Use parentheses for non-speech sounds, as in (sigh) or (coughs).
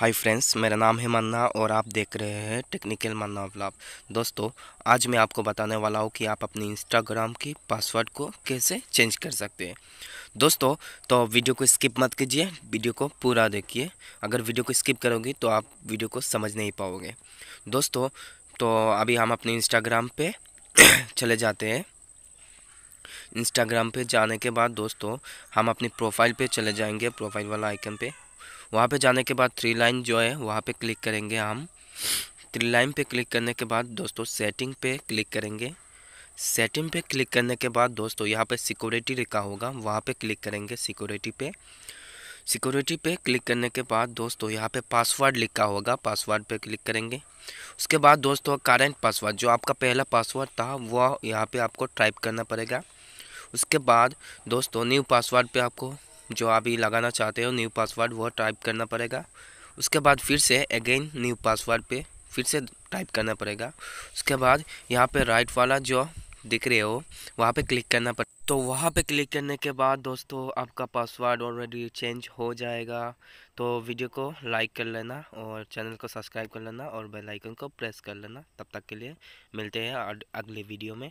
hi friends मेरा नाम है मन्ना और आप देख रहे हैं टेक्निकल मन्ना ब्लॉग दोस्तों आज मैं आपको बताने वाला हूँ कि आप अपनी इंस्टाग्राम की पासवर्ड को कैसे चेंज कर सकते हैं दोस्तों तो वीडियो को स्किप मत कीजिए वीडियो को पूरा देखिए अगर वीडियो को स्किप करोगे तो आप वीडियो को समझ नहीं पाओगे दोस्तों तो अभी हम अपने इंस्टाग्राम पर (coughs) चले जाते हैं इंस्टाग्राम पर जाने के बाद दोस्तों हम अपनी प्रोफाइल पर चले जाएँगे प्रोफाइल वाला आइकन पे वहाँ पे जाने के बाद थ्री लाइन जो है वहाँ पे क्लिक करेंगे हम थ्री लाइन पे क्लिक करने के बाद दोस्तों सेटिंग पे क्लिक करेंगे सेटिंग पे क्लिक करने के बाद दोस्तों यहाँ पे सिक्योरिटी लिखा होगा वहाँ पे क्लिक करेंगे सिक्योरिटी पे सिक्योरिटी पे क्लिक करने के बाद दोस्तों यहाँ पे पासवर्ड लिखा होगा पासवर्ड पे क्लिक करेंगे उसके बाद दोस्तों करंट पासवर्ड जो आपका पहला पासवर्ड था वह यहाँ पे आपको टाइप करना पड़ेगा उसके बाद दोस्तों न्यू पासवर्ड पे आपको जो आप ये लगाना चाहते हो न्यू पासवर्ड वह टाइप करना पड़ेगा उसके बाद फिर से अगेन न्यू पासवर्ड पे फिर से टाइप करना पड़ेगा उसके बाद यहाँ पे राइट वाला जो दिख रहे हो वहाँ पे क्लिक करना पड़ेगा तो वहाँ पे क्लिक करने के बाद दोस्तों आपका पासवर्ड ऑलरेडी चेंज हो जाएगा तो वीडियो को लाइक कर लेना और चैनल को सब्सक्राइब कर लेना और बेल आइकन को प्रेस कर लेना तब तक के लिए मिलते हैं अगले वीडियो में